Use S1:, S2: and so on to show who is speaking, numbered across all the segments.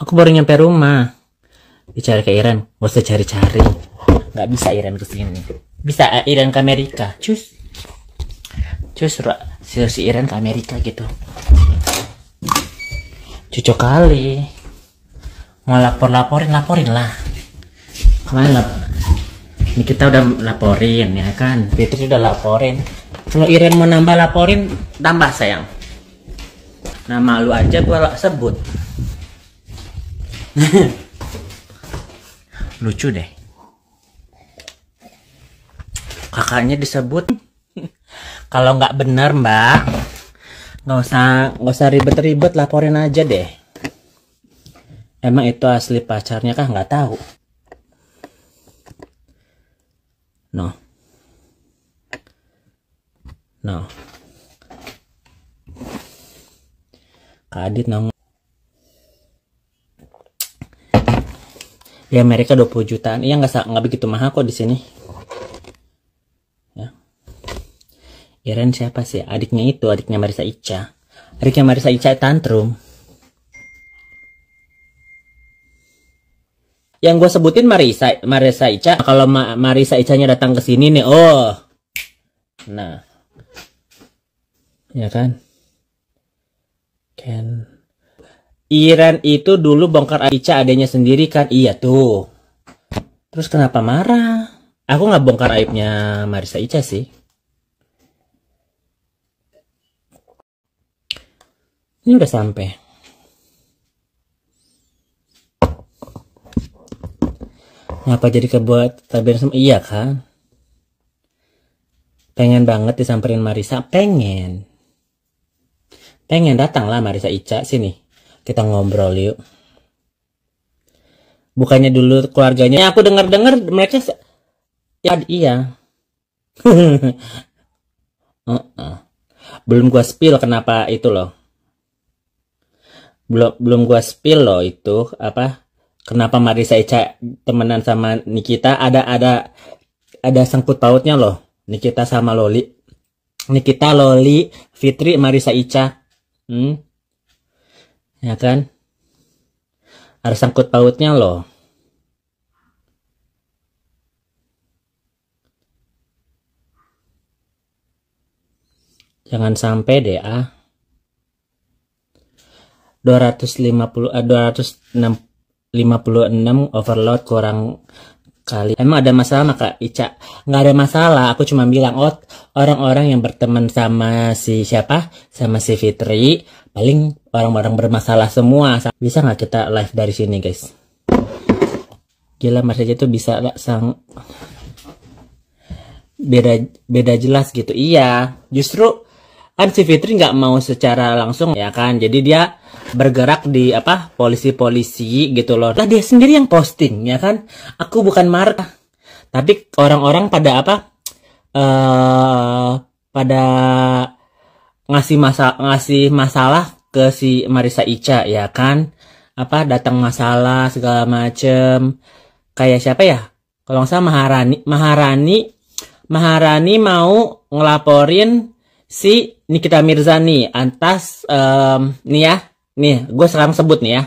S1: Aku baru nyampe rumah. Dicari ke Iran, gak usah cari-cari. Gak bisa Iran ke sini. Bisa eh, Iran ke Amerika. Cus. Cus si Iran ke Amerika gitu. Cocok kali. Mau lapor-laporin, laporin lah. Kemarin lap ini kita udah laporin ya kan Fitri udah laporin kalau Iren mau nambah laporin tambah sayang nama lu aja gua sebut lucu deh kakaknya disebut kalau nggak bener mbak nggak usah nggak usah ribet-ribet laporin aja deh emang itu asli pacarnya kah nggak tahu no no kadit nong di ya, Amerika 20 jutaan iya nggak nggak begitu mahal kok di sini ya Iren siapa sih adiknya itu adiknya Marisa Ica adiknya Marisa Ica tantrum yang gue sebutin Marisa Marisa Ica kalau Ma, Marisa nya datang ke sini nih oh nah ya kan can Iren itu dulu bongkar aicha adanya sendiri kan? Iya tuh. Terus kenapa marah? Aku nggak bongkar aibnya Marisa Ica sih. Ini udah sampai. Ngapa jadi kebuat tabir sama iya kan? Pengen banget disamperin Marisa, pengen. Pengen datanglah Marisa Ica sini kita ngobrol yuk bukannya dulu keluarganya ya, aku dengar dengar mereka ya iya uh -uh. belum gua spill kenapa itu loh belum belum gua spill loh itu apa kenapa Marisa Ica temenan sama Nikita ada ada ada sangkut pautnya loh Nikita sama Loli Nikita Loli Fitri Marisa Ica hmm ya kan ada sangkut pautnya loh jangan sampai deh ah 250 eh, 256 overload kurang kali emang ada masalah maka Ica nggak ada masalah aku cuma bilang oh orang-orang yang berteman sama si siapa sama si Fitri paling orang-orang bermasalah semua bisa nggak kita live dari sini guys gila Marsha itu bisa gak sang beda beda jelas gitu iya justru kan si Fitri nggak mau secara langsung ya kan jadi dia bergerak di apa polisi-polisi gitu loh. Lah dia sendiri yang posting ya kan. Aku bukan marah. Tapi orang-orang pada apa? uh, pada ngasih masa ngasih masalah ke si Marisa Ica ya kan apa datang masalah segala macem kayak siapa ya kalau nggak salah Maharani Maharani Maharani mau ngelaporin si Nikita Mirzani atas um, nih ya Nih, gue sekarang sebut nih ya.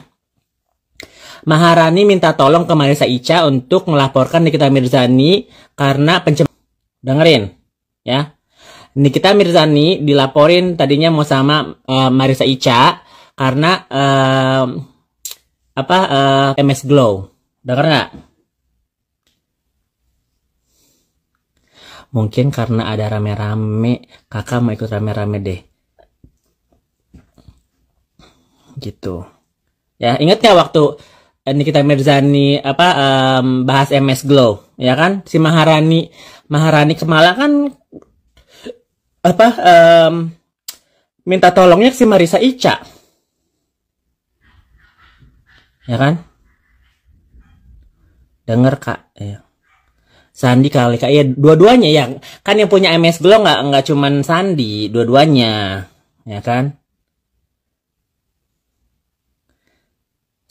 S1: Maharani minta tolong ke Marisa Ica untuk melaporkan Nikita Mirzani karena pencem... Dengerin, ya. Nikita Mirzani dilaporin tadinya mau sama uh, eh, Marisa Ica karena uh, apa uh, eh, MS Glow. Dengar nggak? Mungkin karena ada rame-rame, kakak mau ikut rame-rame deh. gitu ya ingat ya waktu eh, kita Mirzani apa um, bahas MS Glow ya kan si Maharani Maharani Kemala kan apa um, minta tolongnya si Marisa Ica ya kan denger kak ya. Sandi kali kak iya, ya dua-duanya yang kan yang punya MS Glow nggak nggak cuman Sandi dua-duanya ya kan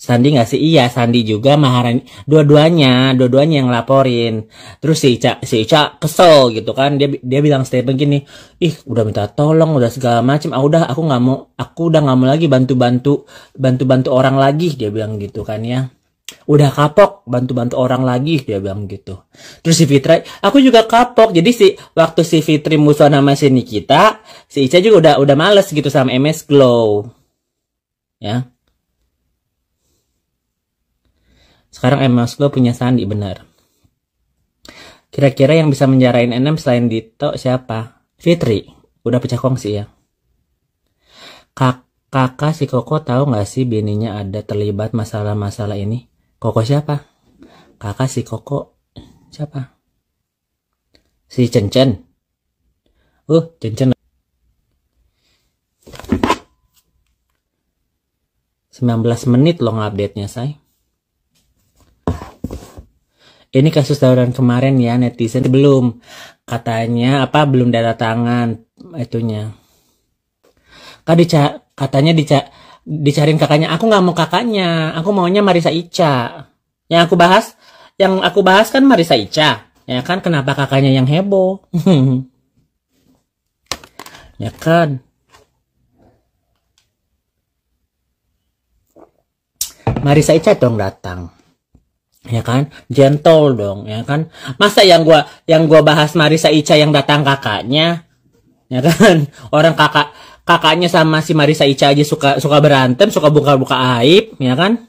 S1: Sandi nggak sih? Iya, Sandi juga Maharani. Dua-duanya, dua-duanya yang laporin. Terus si Ica, si Ica kesel gitu kan. Dia dia bilang statement gini, ih udah minta tolong, udah segala macem. Ah udah, aku nggak mau, aku udah nggak mau lagi bantu-bantu, bantu-bantu orang lagi. Dia bilang gitu kan ya. Udah kapok, bantu-bantu orang lagi. Dia bilang gitu. Terus si Fitri, aku juga kapok. Jadi si waktu si Fitri musuh nama si Nikita, si Ica juga udah udah males gitu sama MS Glow. Ya Sekarang M. Maslow punya sandi, benar. Kira-kira yang bisa menjarain NM selain Dito siapa? Fitri. Udah pecah kongsi ya. Kak kakak si Koko tahu nggak sih bininya ada terlibat masalah-masalah ini? Koko siapa? Kakak si Koko siapa? Si Cencen. Uh, Cencen. 19 menit loh update-nya, saya ini kasus tawuran kemarin ya netizen belum katanya apa belum data tangan itunya. Kak dica katanya dica dicariin kakaknya. Aku nggak mau kakaknya. Aku maunya Marisa Ica. Yang aku bahas yang aku bahas kan Marisa Ica. Ya kan kenapa kakaknya yang heboh? ya kan. Marisa Ica dong datang ya kan gentle dong ya kan masa yang gua yang gua bahas Marisa Ica yang datang kakaknya ya kan orang kakak kakaknya sama si Marisa Ica aja suka suka berantem suka buka-buka aib ya kan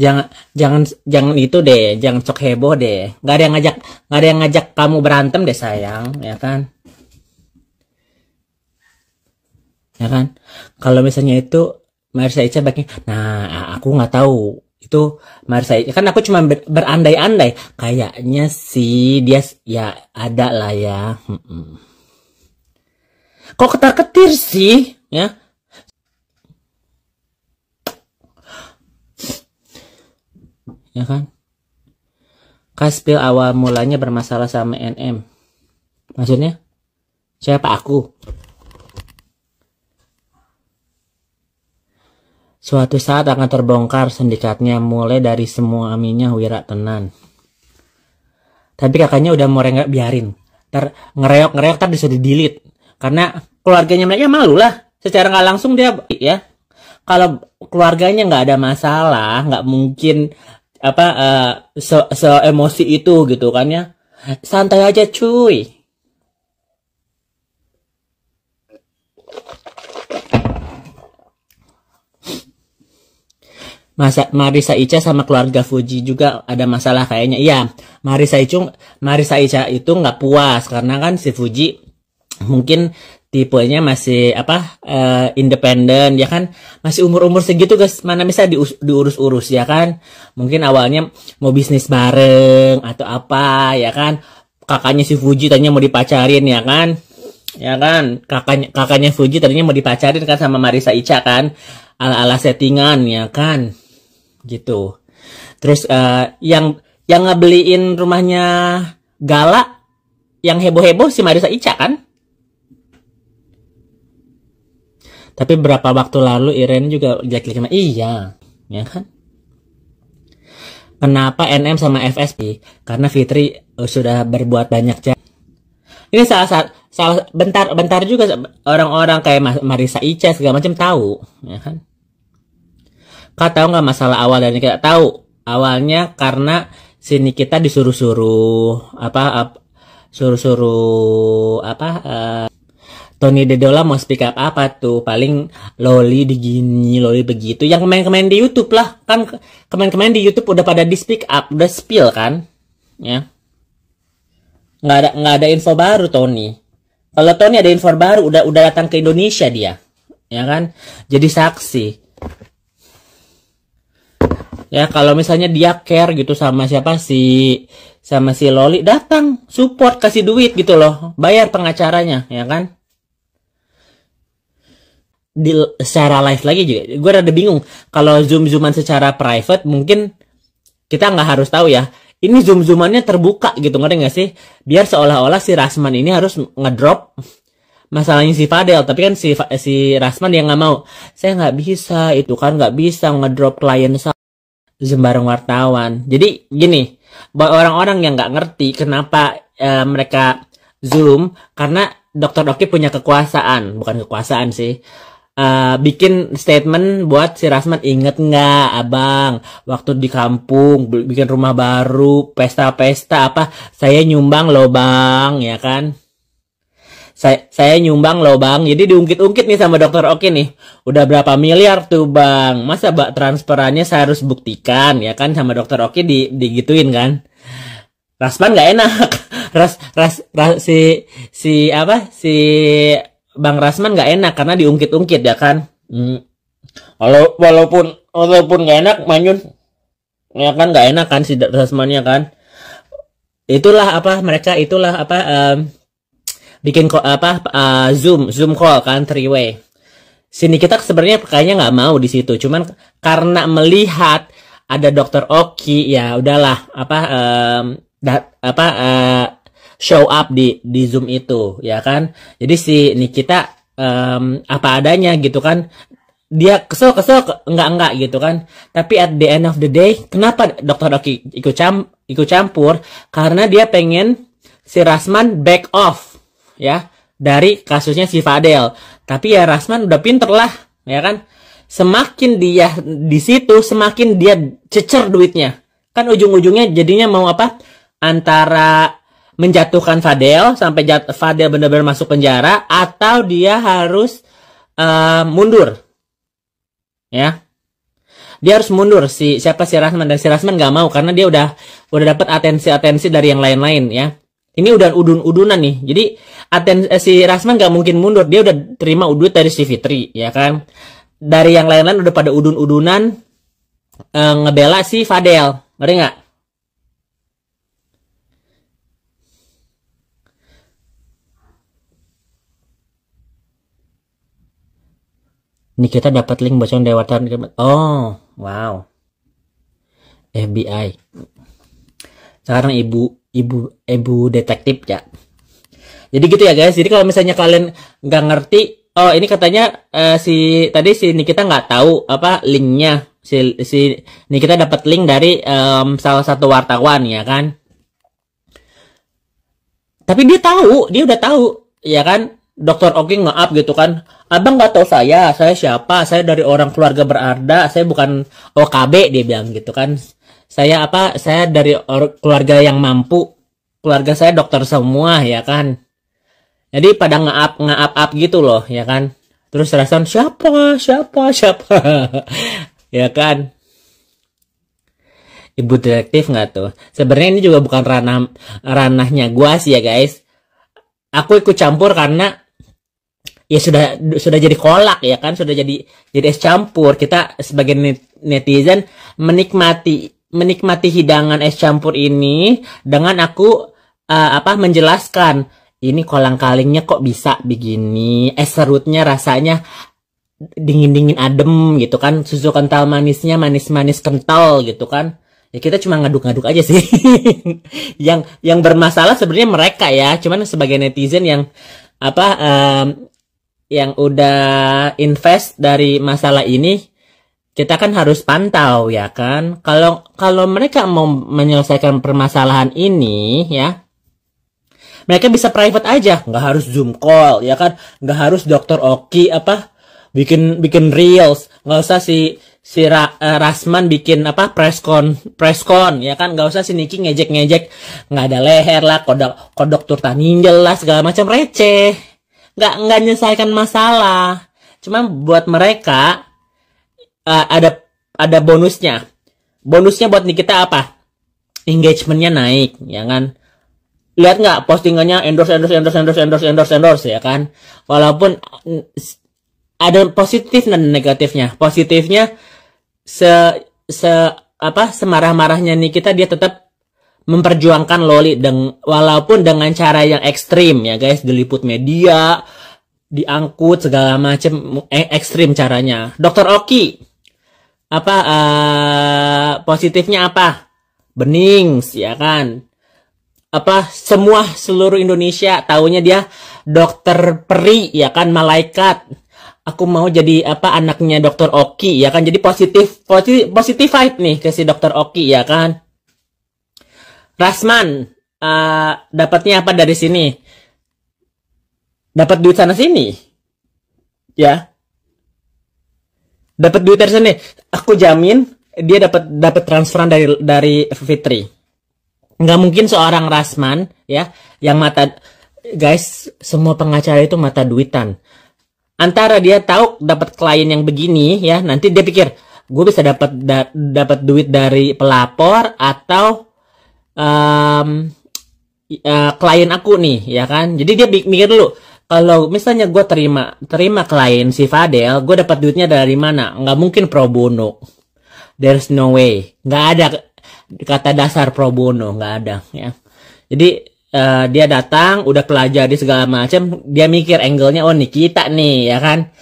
S1: jangan jangan jangan itu deh jangan sok heboh deh nggak ada yang ngajak nggak ada yang ngajak kamu berantem deh sayang ya kan ya kan kalau misalnya itu Marisa Ica baiknya nah aku nggak tahu itu Marisa Ica kan aku cuma ber, berandai-andai kayaknya sih dia ya ada lah ya hmm. kok ketar ketir sih ya ya kan Kaspil awal mulanya bermasalah sama NM maksudnya siapa aku Suatu saat akan terbongkar sindikatnya mulai dari semua aminya Wira tenan. Tapi kakaknya udah mau nggak biarin. Ntar ngereok-ngereok ntar disuruh delete. Karena keluarganya mereka malu lah. Secara nggak langsung dia ya. Kalau keluarganya nggak ada masalah, nggak mungkin apa uh, se, se emosi itu gitu kan ya. Santai aja cuy Masa, Marisa Ica sama keluarga Fuji juga ada masalah kayaknya. Iya, Marisa Ica, Marisa Ica itu nggak puas karena kan si Fuji mungkin tipenya masih apa uh, eh, independen ya kan masih umur umur segitu guys mana bisa diurus urus ya kan mungkin awalnya mau bisnis bareng atau apa ya kan kakaknya si Fuji tadinya mau dipacarin ya kan ya kan kakaknya kakaknya Fuji tadinya mau dipacarin kan sama Marisa Ica kan ala ala settingan ya kan gitu terus uh, yang yang ngebeliin rumahnya Gala yang heboh-heboh si Marisa Ica kan tapi berapa waktu lalu Iren juga jelek-jelek sama iya ya kan kenapa NM sama FSP karena Fitri eh, sudah berbuat banyak jahat ini salah satu salah bentar bentar juga orang-orang kayak Marisa Ica segala macam tahu ya kan Kak tahu nggak masalah awal dan kita tahu awalnya karena sini kita disuruh-suruh apa ap, suruh-suruh apa uh, Tony Dedola mau speak up apa tuh paling loli digini loli begitu yang kemen kemen di YouTube lah kan kemen kemen di YouTube udah pada di speak up udah spill kan ya nggak ada nggak ada info baru Tony kalau Tony ada info baru udah udah datang ke Indonesia dia ya kan jadi saksi ya kalau misalnya dia care gitu sama siapa si sama si Loli datang support kasih duit gitu loh bayar pengacaranya ya kan di secara live lagi juga gue rada bingung kalau zoom zooman secara private mungkin kita nggak harus tahu ya ini zoom zoomannya terbuka gitu ngerti nggak sih biar seolah-olah si Rasman ini harus ngedrop masalahnya si Fadel tapi kan si si Rasman yang nggak mau saya nggak bisa itu kan nggak bisa ngedrop klien saya sembarang wartawan. Jadi gini, orang-orang yang nggak ngerti kenapa uh, mereka Zoom karena dokter Oki punya kekuasaan, bukan kekuasaan sih. Uh, bikin statement buat si Rasman inget nggak abang waktu di kampung bikin rumah baru pesta-pesta apa saya nyumbang loh bang ya kan saya saya nyumbang loh bang jadi diungkit-ungkit nih sama dokter Oki nih udah berapa miliar tuh bang masa bak transferannya saya harus buktikan ya kan sama dokter Oki di digituin kan rasman gak enak ras, ras ras si si apa si bang Rasman gak enak karena diungkit-ungkit ya kan hmm. Walau, walaupun walaupun nggak enak Manyun ya kan nggak enak kan si Rasmannya kan itulah apa mereka itulah apa um, bikin apa uh, zoom zoom call kan three way sini kita sebenarnya kayaknya nggak mau di situ cuman karena melihat ada dokter Oki ya udahlah apa um, dat, apa uh, show up di di zoom itu ya kan jadi si Nikita um, apa adanya gitu kan dia kesel kesel enggak enggak gitu kan tapi at the end of the day kenapa dokter Oki ikut cam ikut campur karena dia pengen si Rasman back off ya dari kasusnya si Fadel. Tapi ya Rasman udah pinter lah, ya kan? Semakin dia di situ, semakin dia cecer duitnya. Kan ujung-ujungnya jadinya mau apa? Antara menjatuhkan Fadel sampai jat Fadel benar-benar masuk penjara atau dia harus uh, mundur. Ya. Dia harus mundur si siapa si Rasman dan si Rasman nggak mau karena dia udah udah dapat atensi-atensi dari yang lain-lain ya. Ini udah udun-udunan nih. Jadi aten eh, si Rasman nggak mungkin mundur dia udah terima udut dari si Fitri ya kan dari yang lain-lain udah pada udun-udunan e, ngebela si Fadel ngerti nggak Ini kita dapat link bocoran Dewata. Oh, wow. FBI. Sekarang ibu ibu ibu detektif ya. Jadi gitu ya guys. Jadi kalau misalnya kalian nggak ngerti, oh ini katanya uh, si tadi si Nikita nggak tahu apa linknya. Si si Nikita dapat link dari um, salah satu wartawan ya kan. Tapi dia tahu, dia udah tahu ya kan. Dokter Oki nge-up gitu kan. Abang nggak tahu saya, saya siapa, saya dari orang keluarga berada, saya bukan OKB dia bilang gitu kan. Saya apa? Saya dari keluarga yang mampu, keluarga saya dokter semua ya kan jadi pada nge-up nge-up up gitu loh ya kan terus Rason siapa siapa siapa ya kan ibu detektif nggak tuh sebenarnya ini juga bukan ranah ranahnya gua sih ya guys aku ikut campur karena ya sudah sudah jadi kolak ya kan sudah jadi jadi es campur kita sebagai netizen menikmati menikmati hidangan es campur ini dengan aku uh, apa menjelaskan ini kolang-kalingnya kok bisa begini es eh, serutnya rasanya dingin-dingin adem gitu kan susu kental manisnya manis-manis kental gitu kan ya kita cuma ngaduk-ngaduk aja sih yang yang bermasalah sebenarnya mereka ya cuman sebagai netizen yang apa um, yang udah invest dari masalah ini kita kan harus pantau ya kan kalau kalau mereka mau menyelesaikan permasalahan ini ya mereka bisa private aja nggak harus zoom call ya kan nggak harus dokter Oki apa bikin bikin reels nggak usah si si Ra, uh, Rasman bikin apa presscon presscon ya kan nggak usah si Niki ngejek ngejek nggak ada leher lah kodok kodok turta ninjel lah segala macam receh nggak nggak menyelesaikan masalah Cuman buat mereka uh, ada ada bonusnya bonusnya buat Nikita apa engagementnya naik ya kan lihat nggak postingannya endorse endorse endorse endorse endorse endorse endorse ya kan walaupun mm, ada positif dan negatifnya positifnya se se apa semarah-marahnya nih kita dia tetap memperjuangkan Loli dengan walaupun dengan cara yang ekstrim ya guys diliput media diangkut segala macam eh, ekstrim caranya Dokter Oki apa uh, positifnya apa bening ya kan apa semua seluruh Indonesia tahunya dia dokter peri ya kan malaikat aku mau jadi apa anaknya dokter Oki ya kan jadi positif positif positif vibe nih ke si dokter Oki ya kan Rasman uh, dapatnya apa dari sini dapat duit sana sini ya dapat duit dari sini aku jamin dia dapat dapat transferan dari dari Fitri nggak mungkin seorang Rasman ya yang mata guys semua pengacara itu mata duitan antara dia tahu dapat klien yang begini ya nanti dia pikir gue bisa dapat da, dapat duit dari pelapor atau um, uh, klien aku nih ya kan jadi dia mikir dulu kalau misalnya gue terima terima klien si Fadel gue dapat duitnya dari mana nggak mungkin pro bono there's no way nggak ada kata dasar pro bono nggak ada ya jadi uh, dia datang udah pelajari segala macam dia mikir angle-nya oh Nikita nih ya kan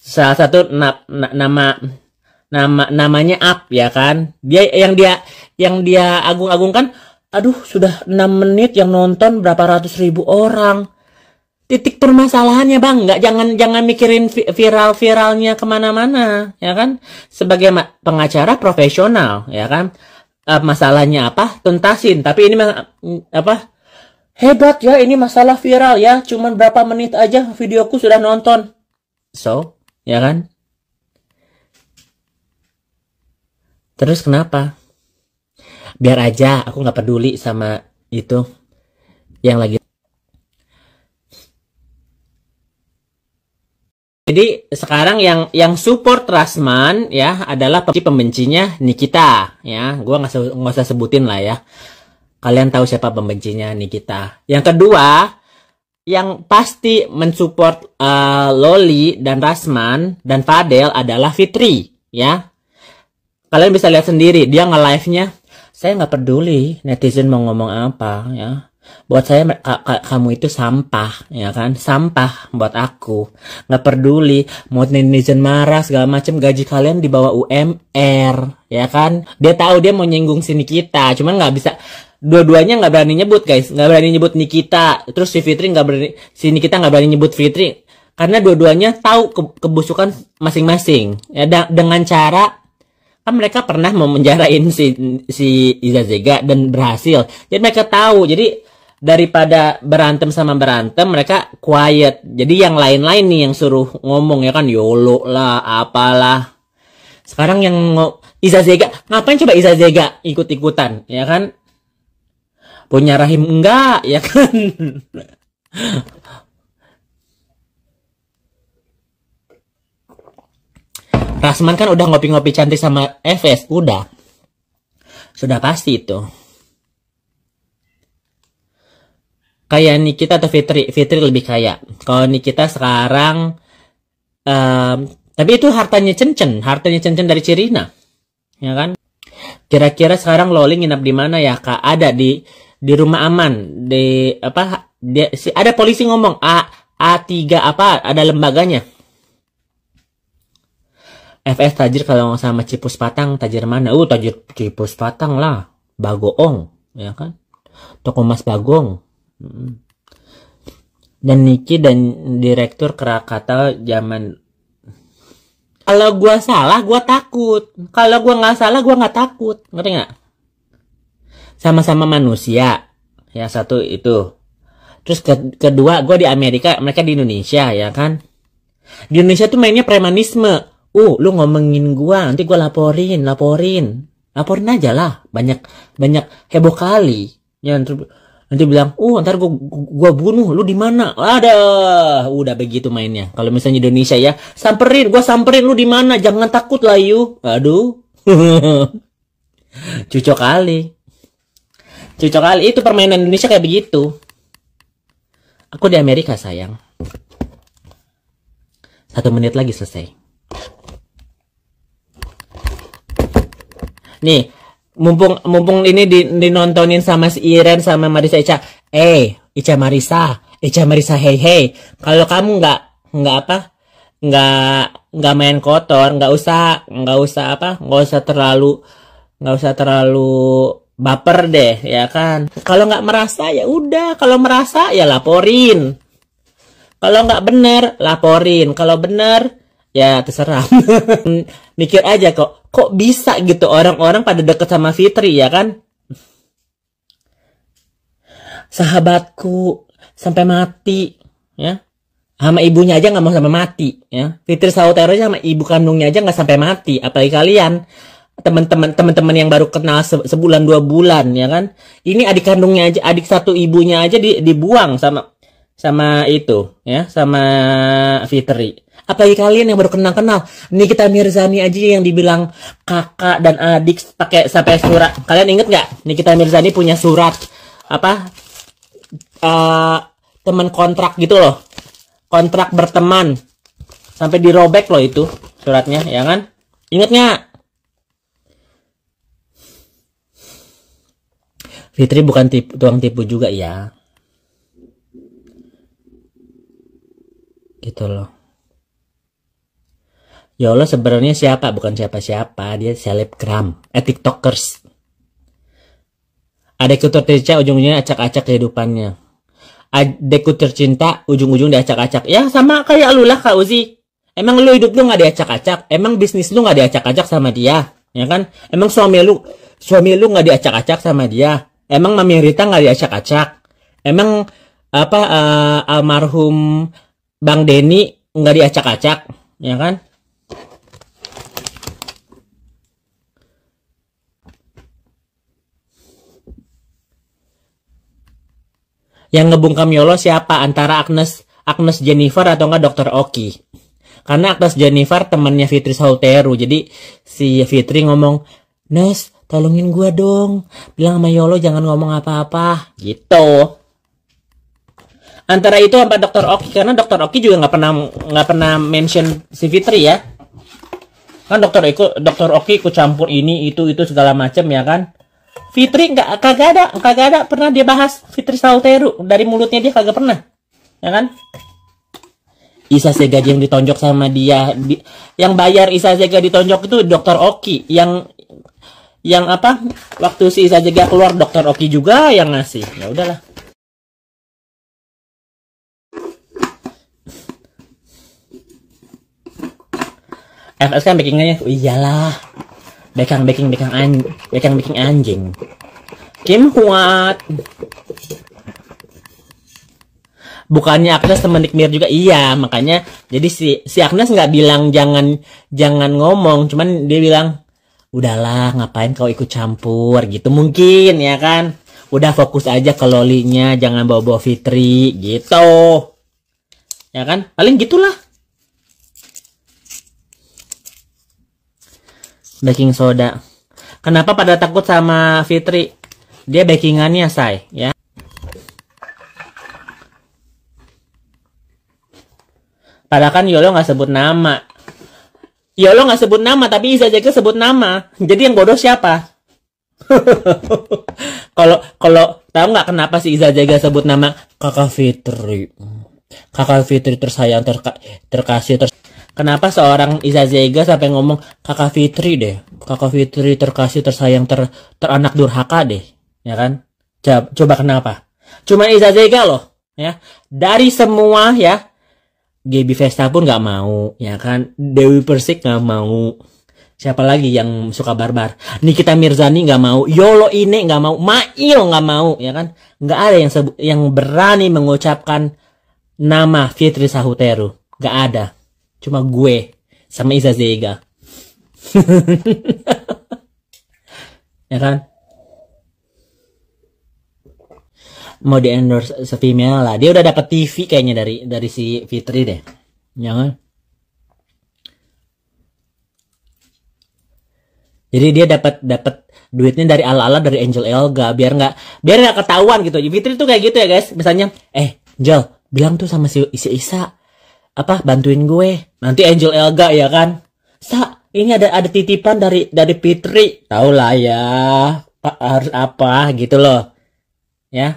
S1: salah satu na na nama nama namanya up ya kan dia yang dia yang dia agung-agungkan aduh sudah 6 menit yang nonton berapa ratus ribu orang titik permasalahannya bang nggak jangan jangan mikirin viral viralnya kemana-mana ya kan sebagai pengacara profesional ya kan uh, masalahnya apa tuntasin tapi ini mm, apa hebat ya ini masalah viral ya cuman berapa menit aja videoku sudah nonton so ya kan terus kenapa biar aja aku nggak peduli sama itu yang lagi Jadi sekarang yang yang support Rasman ya adalah pembenci pembencinya Nikita ya. Gua nggak usah sebutin lah ya. Kalian tahu siapa pembencinya Nikita. Yang kedua yang pasti mensupport uh, Loli dan Rasman dan Fadel adalah Fitri ya. Kalian bisa lihat sendiri dia nge-live-nya. Saya nggak peduli netizen mau ngomong apa ya buat saya kamu itu sampah ya kan sampah buat aku nggak peduli mau netizen marah segala macem gaji kalian di bawah UMR ya kan dia tahu dia mau nyinggung sini kita cuman nggak bisa dua-duanya nggak berani nyebut guys nggak berani nyebut Nikita terus si Fitri nggak berani sini kita nggak berani nyebut Fitri karena dua-duanya tahu ke kebusukan masing-masing ya dengan cara kan mereka pernah memenjarain si si Iza Zega dan berhasil jadi mereka tahu jadi daripada berantem sama berantem mereka quiet jadi yang lain-lain nih yang suruh ngomong ya kan yolo lah apalah sekarang yang Iza Zega ngapain coba Iza Zega ikut-ikutan ya kan punya rahim enggak ya kan Rasman kan udah ngopi-ngopi cantik sama FS udah sudah pasti itu kayak Nikita atau Fitri Fitri lebih kaya kalau Nikita sekarang um, tapi itu hartanya Cencen hartanya Cencen dari Cirina ya kan kira-kira sekarang Loli nginap di mana ya kak ada di di rumah aman di apa di, ada polisi ngomong a a tiga apa ada lembaganya FS tajir kalau sama Cipus Patang tajir mana? Uh tajir Cipus Patang lah, Bagoong, ya kan? Toko Mas Bagong dan Niki dan direktur Krakatau zaman kalau gua salah gua takut kalau gua nggak salah gua nggak takut ngerti nggak sama-sama manusia ya satu itu terus ke kedua gua di Amerika mereka di Indonesia ya kan di Indonesia tuh mainnya premanisme uh lu ngomongin gua nanti gua laporin laporin laporin aja lah banyak banyak heboh kali yang nanti bilang uh ntar gua gua bunuh lu di mana ada udah begitu mainnya kalau misalnya Indonesia ya samperin gua samperin lu di mana jangan takut lah yuk. aduh cucok kali cucok kali itu permainan Indonesia kayak begitu aku di Amerika sayang satu menit lagi selesai nih mumpung mumpung ini dinontonin sama si Iren sama Marisa Ica eh Ica Marisa Ica Marisa hey hey kalau kamu nggak nggak apa nggak nggak main kotor nggak usah nggak usah apa nggak usah terlalu nggak usah terlalu baper deh ya kan kalau nggak merasa ya udah kalau merasa ya laporin kalau nggak bener laporin kalau bener ya terserah mikir aja kok kok bisa gitu orang-orang pada deket sama Fitri ya kan sahabatku sampai mati ya sama ibunya aja nggak mau sampai mati ya Fitri Sautero sama ibu kandungnya aja nggak sampai mati apalagi kalian teman-teman teman-teman yang baru kenal sebulan dua bulan ya kan ini adik kandungnya aja adik satu ibunya aja di dibuang sama sama itu ya sama Fitri apalagi kalian yang baru kenal-kenal kita Mirzani aja yang dibilang kakak dan adik pakai sampai surat kalian inget nggak kita Mirzani punya surat apa uh, teman kontrak gitu loh kontrak berteman sampai dirobek loh itu suratnya ya kan Ingat nggak Fitri bukan tipu, tuang tipu juga ya gitu loh Ya Allah sebenarnya siapa? Bukan siapa-siapa, dia selebgram, eh tiktokers. Adekku tercinta ujung-ujungnya acak-acak kehidupannya. Adekku tercinta ujung-ujung diacak-acak. Ya sama kayak lu lah Kak Uzi. Emang lu hidup lu gak diacak-acak? Emang bisnis lu gak diacak-acak sama dia? Ya kan? Emang suami lu suami lu gak diacak-acak sama dia? Emang Mami Rita gak diacak-acak? Emang apa uh, almarhum Bang Denny nggak diacak-acak? Ya kan? Yang ngebungkam Yolo siapa antara Agnes Agnes Jennifer atau enggak Dokter Oki? Karena Agnes Jennifer temannya Fitri Solteru. Jadi si Fitri ngomong, "Nes, tolongin gua dong. Bilang sama Yolo jangan ngomong apa-apa." Gitu antara itu sama dokter Oki karena dokter Oki juga nggak pernah nggak pernah mention si Fitri ya kan dokter Eko dokter Oki ikut campur ini itu itu segala macam ya kan Fitri nggak kagak ada kagak ada pernah dia bahas Fitri Salteru dari mulutnya dia kagak pernah ya kan Isa Sega yang ditonjok sama dia di, yang bayar Isa Sega ditonjok itu dokter Oki yang yang apa waktu si Isa Sega keluar dokter Oki juga yang ngasih ya udahlah FS kan backingnya ya? oh, iyalah Bekang bekang bekang anjing. Bekang bekang anjing. Kim kuat. Bukannya Agnes teman Nick Mir juga iya, makanya jadi si si Agnes nggak bilang jangan jangan ngomong, cuman dia bilang udahlah ngapain kau ikut campur gitu mungkin ya kan. Udah fokus aja ke lolinya, jangan bawa-bawa Fitri gitu. Ya kan? Paling gitulah. baking soda. Kenapa pada takut sama Fitri? Dia bakingannya, say, ya. Padahal kan Yolo nggak sebut nama. Yolo nggak sebut nama, tapi Iza Jaga sebut nama. Jadi yang bodoh siapa? Kalau kalau tahu nggak kenapa si Iza Jaga sebut nama Kakak Fitri? Kakak Fitri tersayang terka, terkasih ter Kenapa seorang Iza Zega sampai ngomong kakak Fitri deh, kakak Fitri terkasih tersayang ter teranak durhaka deh, ya kan? Coba, coba kenapa? Cuma Iza Zega loh, ya. Dari semua ya, Gaby Vesta pun nggak mau, ya kan? Dewi Persik nggak mau. Siapa lagi yang suka barbar? Nikita Mirzani nggak mau, Yolo ini nggak mau, Mail nggak mau, ya kan? Nggak ada yang yang berani mengucapkan nama Fitri Sahuteru, nggak ada Cuma gue sama Isa Zega. ya kan? Mau di endorse female lah. Dia udah dapat TV kayaknya dari dari si Fitri deh. Ya kan? Jadi dia dapat dapat duitnya dari ala-ala dari Angel Elga biar nggak biar nggak ketahuan gitu. Fitri tuh kayak gitu ya guys. Misalnya, eh Angel bilang tuh sama si Isa Isa apa bantuin gue nanti Angel Elga ya kan sa ini ada ada titipan dari dari Fitri tau lah ya pak harus apa gitu loh ya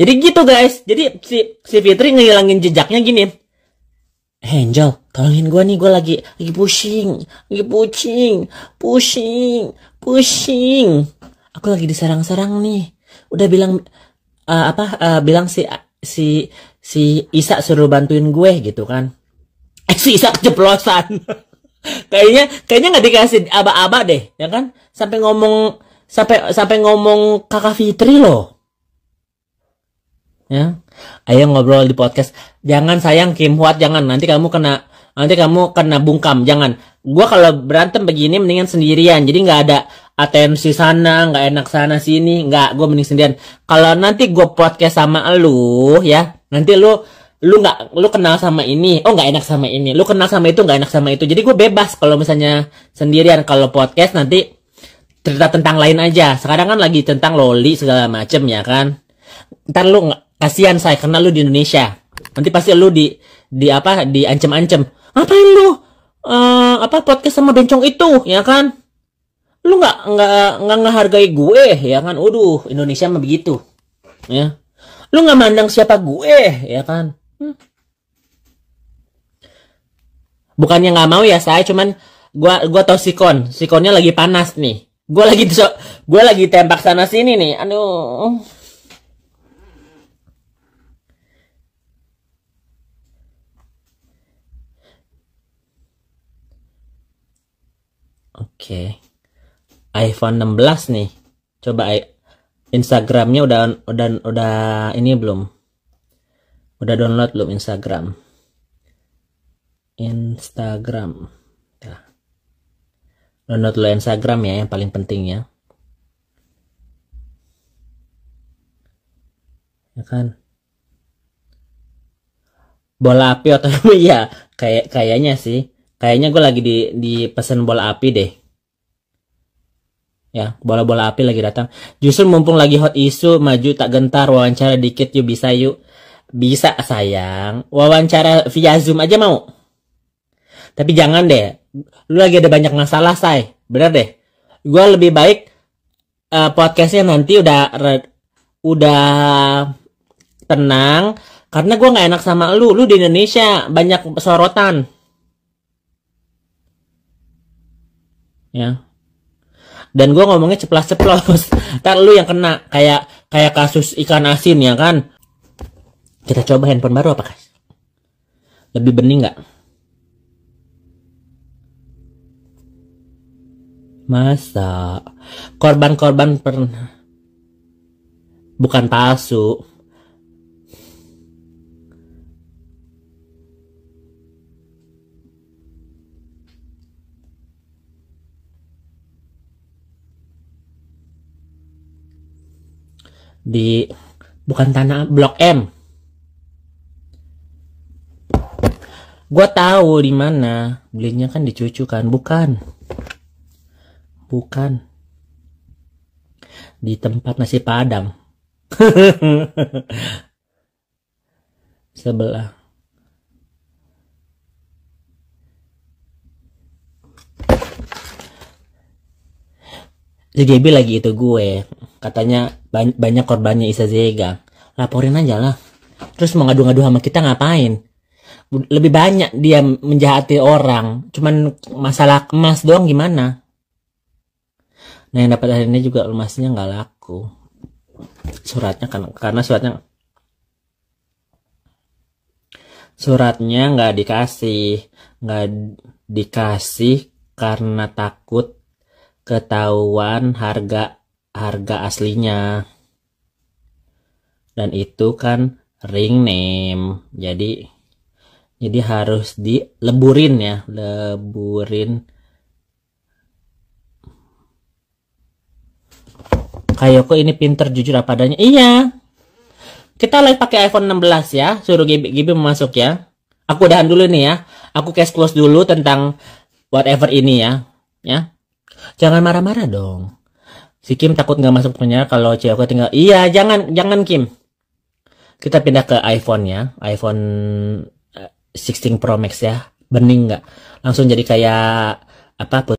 S1: jadi gitu guys jadi si si Fitri ngilangin jejaknya gini hey eh, Angel tolongin gue nih gue lagi lagi pusing lagi pusing pusing pusing aku lagi diserang-serang nih udah bilang uh, apa uh, bilang si si si Isa suruh bantuin gue gitu kan eh, si Isa jeblosan. kayaknya kayaknya nggak dikasih aba-aba deh ya kan sampai ngomong sampai sampai ngomong kakak Fitri loh ya ayo ngobrol di podcast jangan sayang Kim Huat jangan nanti kamu kena nanti kamu kena bungkam jangan gue kalau berantem begini mendingan sendirian jadi nggak ada atensi sana nggak enak sana sini nggak gue mending sendirian kalau nanti gue podcast sama lu ya nanti lu lu nggak lu kenal sama ini oh nggak enak sama ini lu kenal sama itu nggak enak sama itu jadi gue bebas kalau misalnya sendirian kalau podcast nanti cerita tentang lain aja sekarang kan lagi tentang loli segala macem ya kan ntar lu kasihan saya kenal lu di Indonesia nanti pasti lu di di apa di ancam-ancam ngapain lu uh, apa podcast sama bencong itu ya kan lu nggak nggak nggak ngehargai gue ya kan Aduh, Indonesia mah begitu ya lu nggak mandang siapa gue ya kan hmm. bukannya nggak mau ya saya cuman gua gua tau sikon sikonnya lagi panas nih gua lagi so, gua lagi tembak sana sini nih aduh Oke. Okay iPhone 16 nih coba Instagramnya udah udah udah ini belum udah download belum Instagram Instagram ya. download lo Instagram ya yang paling penting ya ya kan bola api atau ya kayak kayaknya sih kayaknya gue lagi di di pesen bola api deh ya bola-bola api lagi datang justru mumpung lagi hot isu maju tak gentar wawancara dikit yuk bisa yuk bisa sayang wawancara via zoom aja mau tapi jangan deh lu lagi ada banyak masalah say bener deh gue lebih baik uh, podcastnya nanti udah red, udah tenang karena gue nggak enak sama lu lu di Indonesia banyak sorotan ya dan gue ngomongnya ceplas-ceplos ntar lu yang kena kayak kayak kasus ikan asin ya kan kita coba handphone baru apa guys lebih bening nggak masa korban-korban pernah bukan palsu di bukan tanah blok M gue tahu di mana belinya kan di bukan bukan di tempat nasi padang sebelah JGB lagi itu gue katanya banyak korbannya Isa Zega. laporin aja lah terus mau ngadu-ngadu sama kita ngapain lebih banyak dia menjahati orang cuman masalah emas doang gimana nah yang dapat hari ini juga emasnya nggak laku suratnya kan karena suratnya suratnya nggak dikasih nggak dikasih karena takut ketahuan harga harga aslinya dan itu kan ring name jadi jadi harus dileburin ya leburin Kayoko ini pinter jujur apa adanya iya kita live pakai iPhone 16 ya suruh Gibi, Gibi masuk ya aku udahan dulu nih ya aku cash close dulu tentang whatever ini ya ya jangan marah-marah dong Si Kim takut nggak masuk punya kalau COK tinggal. Iya, jangan jangan Kim. Kita pindah ke iPhone ya, iPhone 16 eh, Pro Max ya. Bening nggak? Langsung jadi kayak apa?